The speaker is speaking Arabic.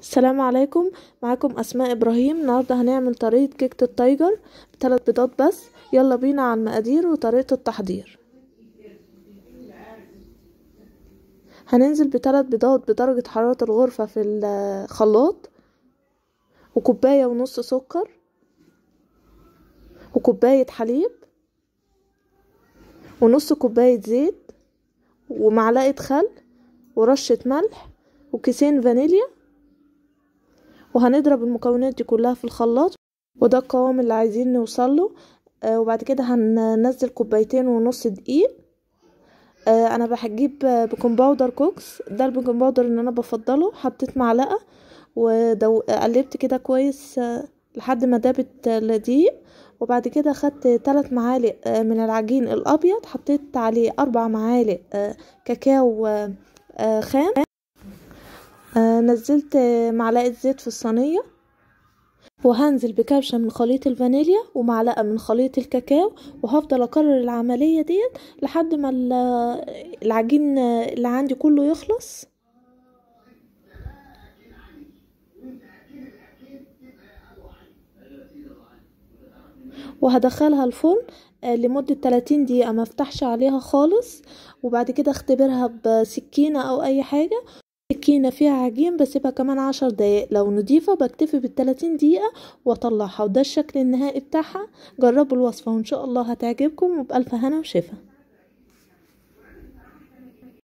السلام عليكم معاكم اسماء ابراهيم النهارده هنعمل طريقه كيكه التايجر بثلاث بيضات بس يلا بينا على المقادير وطريقه التحضير هننزل بثلاث بيضات بدرجه حراره الغرفه في الخلاط وكوبايه ونص سكر وكوبايه حليب ونص كوبايه زيت ومعلقه خل ورشه ملح وكيسين فانيليا وهنضرب المكونات دي كلها في الخلاط وده القوام اللي عايزين نوصله آه وبعد كده هننزل كوبايتين ونص دقيق آه انا بحجيب بيكنج باودر كوكس ده البيكنج باودر اللي انا بفضله حطيت معلقه وقلبت كده كويس آه، لحد ما دابت الدقيق وبعد كده خدت ثلاث معالق آه، من العجين الابيض حطيت عليه اربع معالق آه، كاكاو خام آه، نزلت معلقة زيت في الصينية وهنزل بكبشة من خليط الفانيليا ومعلقة من خليط الكاكاو وهفضل اكرر العملية ديت لحد ما العجين اللي عندي كله يخلص وهدخلها الفرن آه، لمدة 30 دقيقة ما افتحش عليها خالص وبعد كده اختبرها بسكينة او اي حاجة الكينة فيها عجين بسيبها كمان عشر دقايق لو نضيفة بكتفي بالتلاتين دقيقة واطلعها وده الشكل النهائي بتاعها جربوا الوصفة وان شاء الله هتعجبكم وبألف هنا وشفا